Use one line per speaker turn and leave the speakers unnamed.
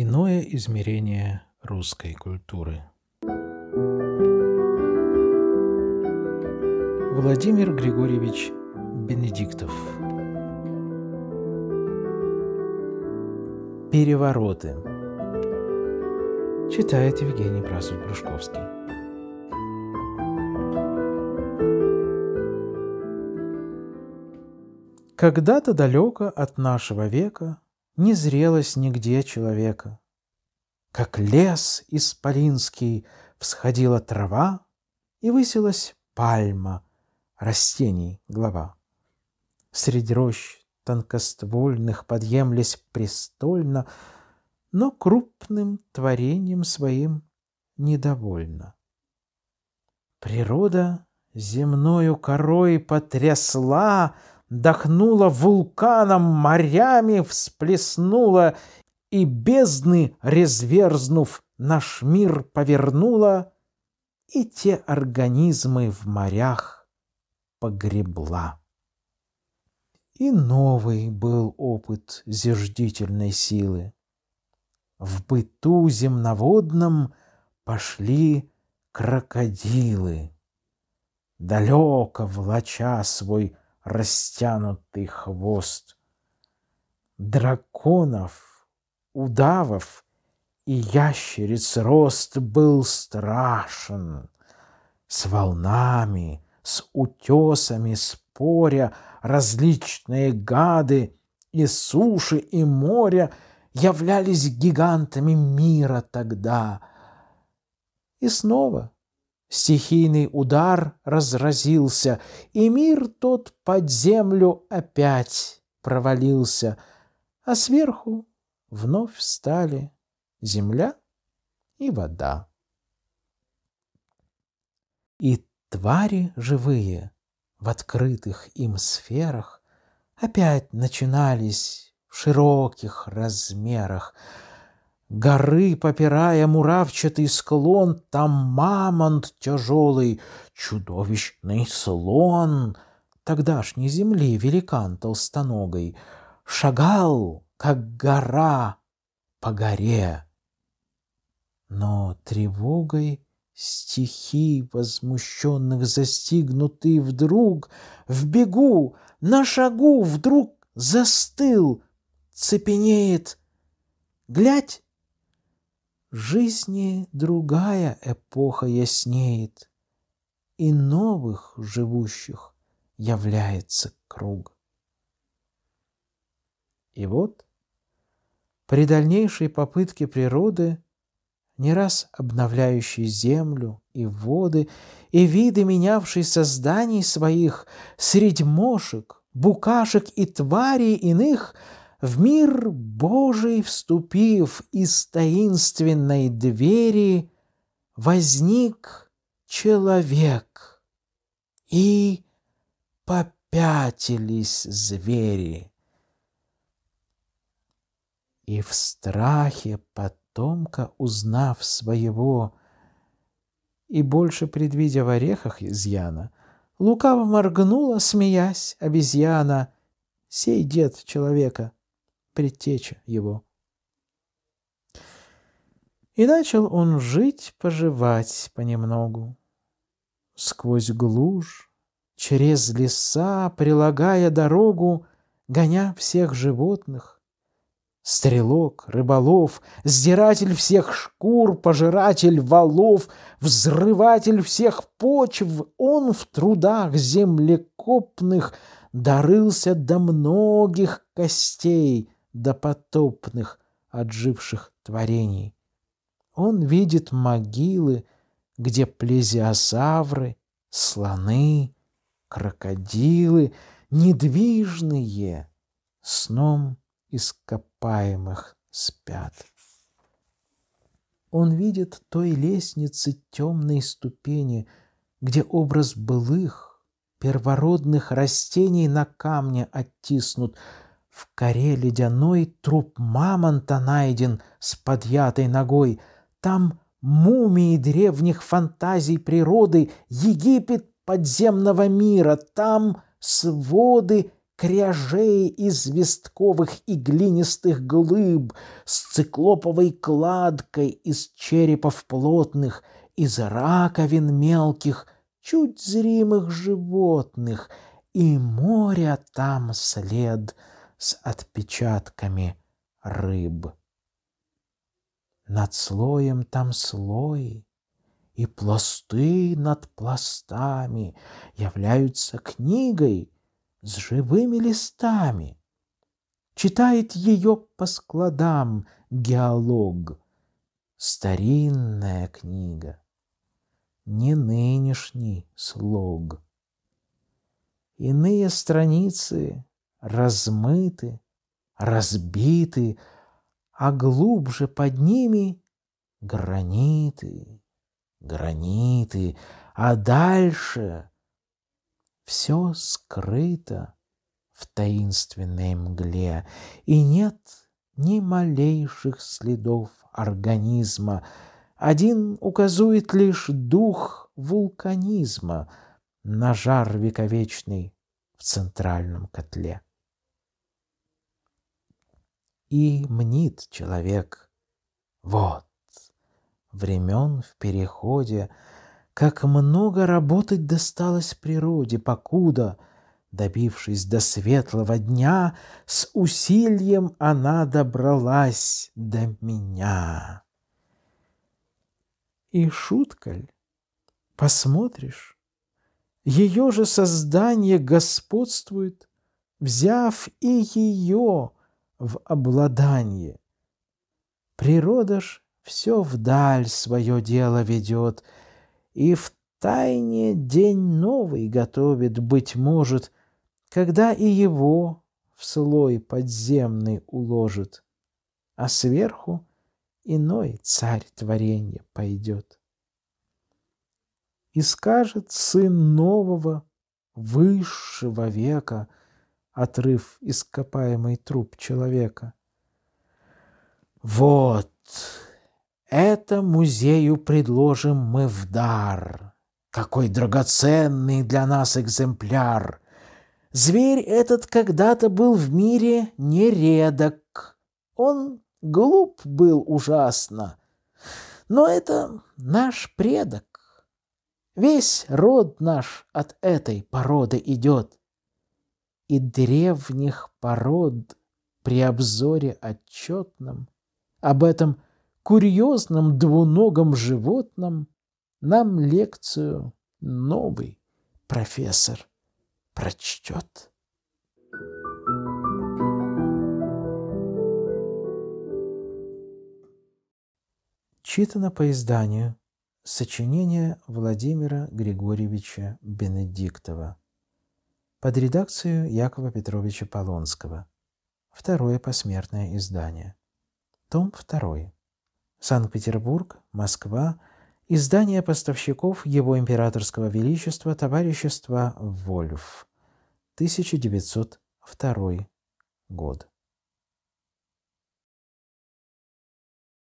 Иное измерение русской культуры. Владимир Григорьевич Бенедиктов. Перевороты. Читает Евгений Брасов-Брюшковский. Когда-то далеко от нашего века – не зрелось нигде человека. Как лес исполинский всходила трава, и высилась пальма, растений глава. Среди рощ тонкоствольных подъемлись престольно, но крупным творением своим недовольна. Природа земною корой потрясла дохнула вулканом, морями всплеснула и бездны, резверзнув, наш мир повернула, и те организмы в морях погребла. И новый был опыт зиждительной силы. В быту земноводном пошли крокодилы. Далеко влача свой растянутый хвост. Драконов, удавов и ящериц рост был страшен. С волнами, с утесами споря, различные гады и суши, и моря являлись гигантами мира тогда. И снова — Стихийный удар разразился, и мир тот под землю опять провалился, а сверху вновь встали земля и вода. И твари живые в открытых им сферах опять начинались в широких размерах — Горы, попирая муравчатый склон, Там мамонт тяжелый, чудовищный слон Тогдашней земли великан толстоногой Шагал, как гора, по горе. Но тревогой стихи возмущенных застигнутый вдруг В бегу, на шагу вдруг застыл, цепенеет. Глядь, жизни другая эпоха яснеет, и новых живущих является круг. И вот при дальнейшей попытке природы, не раз обновляющей землю и воды, и виды менявшей созданий своих средь мошек, букашек и тварей иных – в мир Божий вступив из таинственной двери, возник человек, и попятились звери. И в страхе потомка, узнав своего и больше предвидя в орехах изъяна, лукаво моргнула, смеясь, обезьяна, сей дед человека — предтеча его. И начал он жить, поживать понемногу. Сквозь глушь, через леса, прилагая дорогу, гоня всех животных, Стрелок, рыболов, сдиратель всех шкур, пожиратель валов, взрыватель всех почв, он в трудах землекопных дорылся до многих костей, допотопных отживших творений. Он видит могилы, где плезиозавры, слоны, крокодилы, недвижные, сном ископаемых спят. Он видит той лестницы темной ступени, где образ былых, первородных растений на камне оттиснут, в коре ледяной труп мамонта найден с подъятой ногой. Там мумии древних фантазий природы, Египет подземного мира, там своды кряжей известковых и глинистых глыб с циклоповой кладкой из черепов плотных, из раковин мелких, чуть зримых животных, и моря там след — с отпечатками рыб. Над слоем там слой, и пласты над пластами являются книгой с живыми листами. Читает ее по складам геолог. Старинная книга, не нынешний слог. Иные страницы размыты, разбиты, а глубже под ними граниты, граниты, а дальше все скрыто в таинственной мгле, и нет ни малейших следов организма. Один указует лишь дух вулканизма на жар вековечный в центральном котле и мнит человек. Вот, времен в переходе, как много работать досталось природе, покуда, добившись до светлого дня, с усилием она добралась до меня. И шуткаль, посмотришь, ее же создание господствует, взяв и ее, в обладание. Природа ж все вдаль свое дело ведет, и в тайне день новый готовит, быть может, когда и его в слой подземный уложит, а сверху иной царь творенья пойдет. И скажет сын нового, высшего века — отрыв ископаемый труп человека. «Вот, это музею предложим мы в дар. Какой драгоценный для нас экземпляр! Зверь этот когда-то был в мире нередок. Он глуп был ужасно, но это наш предок. Весь род наш от этой породы идет и древних пород при обзоре отчетном об этом курьезном двуногом животном нам лекцию новый профессор прочтет. Читано по изданию сочинение Владимира Григорьевича Бенедиктова – под редакцию Якова Петровича Полонского. Второе посмертное издание. Том 2. Санкт-Петербург, Москва. Издание поставщиков Его Императорского Величества Товарищества Вольф. 1902 год.